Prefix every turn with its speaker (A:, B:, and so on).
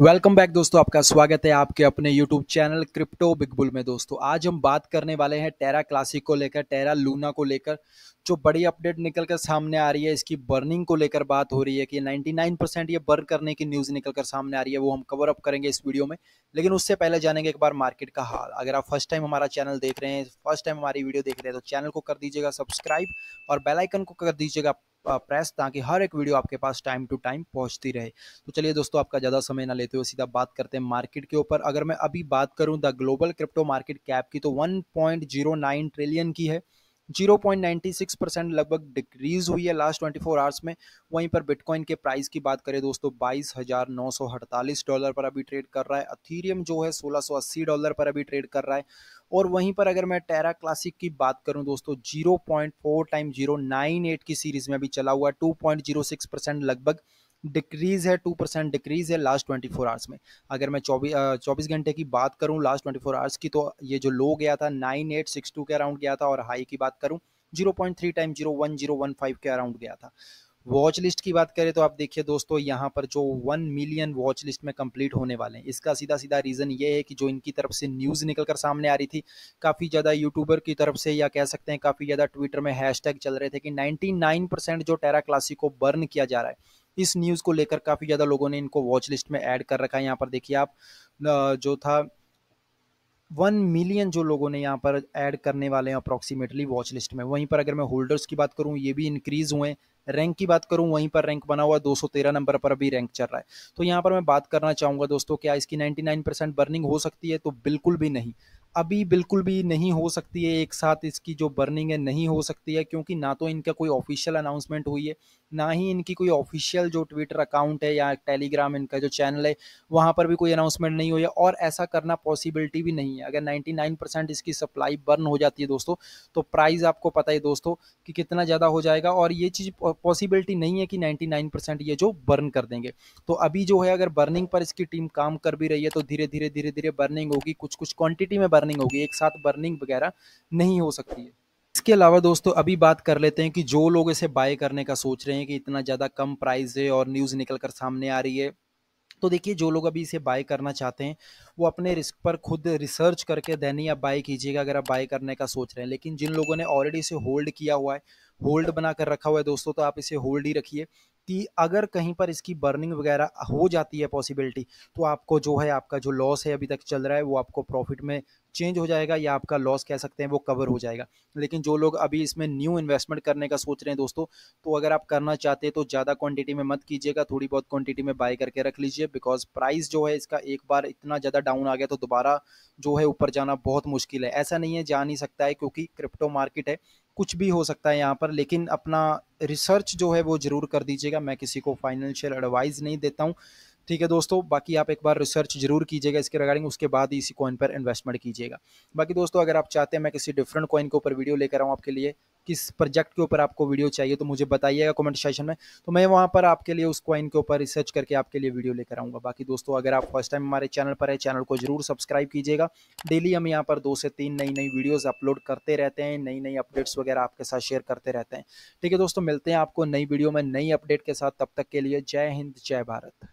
A: welcome back दोस्तों आपका स्वागत है आपके अपने YouTube channel crypto big bull में दोस्तों आज हम बात करने वाले हैं टेरा क्लासिक को लेकर टेरा लूना को लेकर जो बड़ी अपडेट निकल कर सामने आ रही है इसकी बर्निंग को लेकर बात हो रही है कि 99 परसेंट ये बर्न करने की न्यूज़ निकल कर सामने आ रही है वो हम कवर अप करेंगे इस वीडियो में लेकिन उससे पहले जानेंगे एक बार मार्केट का हाल अगर आप फर्स्ट टाइम हमारा चैनल देख रहे हैं फर्स्ट टाइम हमारी वीडियो देख रहे हैं तो चैनल को कर दीजिएगा सब्सक्राइब और बेलाइकन को कर दीजिएगा प्रेस ताकि हर एक वीडियो आपके पास टाइम टू टाइम पहुंचती रहे तो चलिए दोस्तों आपका ज़्यादा समय ना लेते हुए सीधा बात करते हैं मार्केट के ऊपर अगर मैं अभी बात करूँ the global crypto market cap की तो वन ट्रिलियन की है 0.96 परसेंट लगभग डिक्रीज हुई है लास्ट 24 आवर्स में वहीं पर बिटकॉइन के प्राइस की बात करें दोस्तों बाईस हजार नौ सौ अड़तालीस डॉलर पर अभी ट्रेड कर रहा है अथीरियम जो है 1680 डॉलर पर अभी ट्रेड कर रहा है और वहीं पर अगर मैं टेरा क्लासिक की बात करूं दोस्तों 0.4 टाइम 098 की सीरीज में अभी चला हुआ है टू परसेंट लगभग डिक्रीज़ है टू परसेंट डिक्रीज़ है लास्ट ट्वेंटी फोर आवर्स में अगर मैं चौबीस चौबीस घंटे की बात करूँ लास्ट ट्वेंटी फोर आवर्स की तो ये जो लो गया था नाइन एट सिक्स टू के अराउंड गया था और हाई की बात करूँ zero point three time zero one zero one five के अराउंड गया था वॉच लिस्ट की बात करें तो आप देखिए दोस्तों यहाँ पर जो वन मिलियन वॉच लिस्ट में कंप्लीट होने वाले हैं इसका सीधा सीधा रीज़न ये है कि जो इनकी तरफ से न्यूज़ निकल कर सामने आ रही थी काफ़ी ज़्यादा यूट्यूबर की तरफ से या कह सकते हैं काफ़ी ज़्यादा ट्विटर में हैशटैग चल रहे थे कि 99 परसेंट जो टेरा क्लासिक को बर्न किया जा रहा है इस न्यूज़ को लेकर काफ़ी ज़्यादा लोगों ने इनको वॉच लिस्ट में ऐड कर रखा है यहाँ पर देखिए आप जो था वन मिलियन जो लोगों ने यहाँ पर ऐड करने वाले हैं अप्रॉक्सीमेटली वॉच लिस्ट में वहीं पर अगर मैं होल्डर्स की बात करूँ ये भी इंक्रीज हुए रैंक की बात करूं वहीं पर रैंक बना हुआ 213 नंबर पर अभी रैंक चल रहा है तो यहाँ पर मैं बात करना चाहूँगा दोस्तों क्या इसकी 99 परसेंट बर्निंग हो सकती है तो बिल्कुल भी नहीं अभी बिल्कुल भी नहीं हो सकती है एक साथ इसकी जो बर्निंग है नहीं हो सकती है क्योंकि ना तो इनका कोई ऑफिशियल अनाउंसमेंट हुई है ना ही इनकी कोई ऑफिशियल जो ट्विटर अकाउंट है या टेलीग्राम इनका जो चैनल है वहाँ पर भी कोई अनाउंसमेंट नहीं हुई है और ऐसा करना पॉसिबिलिटी भी नहीं है अगर 99 परसेंट इसकी सप्लाई बर्न हो जाती है दोस्तों तो प्राइस आपको पता है दोस्तों कि कितना ज़्यादा हो जाएगा और ये चीज़ पॉसिबिलिटी नहीं है कि नाइन्टी परसेंट ये जो बर्न कर देंगे तो अभी जो है अगर बर्निंग पर इसकी टीम काम कर भी रही है तो धीरे धीरे धीरे धीरे बर्निंग होगी कुछ कुछ क्वान्टिटी में बर्न बर्निंग होगी एक साथ बर्निंग वगैरह नहीं हो सकती है इसके अलावा दोस्तों अभी बात कर लेते हैं कि जो लोग इसे बाय करने का सोच रहे हैं कि इतना ज़्यादा कम प्राइस है और न्यूज़ निकल कर सामने आ रही है तो देखिए जो लोग अभी इसे बाय करना चाहते हैं वो अपने रिस्क पर खुद रिसर्च करके देन ही आप बाय कीजिएगा अगर आप बाय करने का सोच रहे हैं लेकिन जिन लोगों ने ऑलरेडी इसे होल्ड किया हुआ है होल्ड बना कर रखा हुआ है दोस्तों तो आप इसे होल्ड ही रखिए कि अगर कहीं पर इसकी बर्निंग वगैरह हो जाती है पॉसिबिलिटी तो आपको जो है आपका जो लॉस है अभी तक चल रहा है वो आपको प्रॉफिट में चेंज हो जाएगा या आपका लॉस कह सकते हैं वो कवर हो जाएगा लेकिन जो लोग अभी इसमें न्यू इन्वेस्टमेंट करने का सोच रहे हैं दोस्तों तो अगर आप करना चाहते हैं तो ज़्यादा क्वांटिटी में मत कीजिएगा थोड़ी बहुत क्वांटिटी में बाय करके रख लीजिए बिकॉज प्राइस जो है इसका एक बार इतना ज़्यादा डाउन आ गया तो दोबारा जो है ऊपर जाना बहुत मुश्किल है ऐसा नहीं है जा नहीं सकता है क्योंकि क्रिप्टो मार्केट है कुछ भी हो सकता है यहाँ पर लेकिन अपना रिसर्च जो है वो ज़रूर कर दीजिएगा मैं किसी को फाइनेंशियल एडवाइस नहीं देता हूँ ठीक है दोस्तों बाकी आप एक बार रिसर्च जरूर कीजिएगा इसके रिगार्डिंग उसके बाद ही इसी कॉइन पर इन्वेस्टमेंट कीजिएगा बाकी दोस्तों अगर आप चाहते हैं मैं किसी डिफरेंट कॉइन के ऊपर वीडियो लेकर आऊँ आपके लिए किस प्रोजेक्ट के ऊपर आपको वीडियो चाहिए तो मुझे बताइएगा कमेंट सेशन में तो मैं वहाँ पर आपके लिए उस कॉइन के ऊपर रिसर्च करके आपके लिए वीडियो लेकर आऊँगा बाकी दोस्तों अगर आप फर्स्ट टाइम हमारे चैनल पर है चैनल को जरूर सब्सक्राइब कीजिएगा डेली हम यहाँ पर दो से तीन नई नई वीडियोज़ अपलोड करते रहते हैं नई नई अपडेट्स वगैरह आपके साथ शेयर करते रहते हैं ठीक है दोस्तों मिलते हैं आपको नई वीडियो में नई अपडेट के साथ तब तक के लिए जय हिंद जय भारत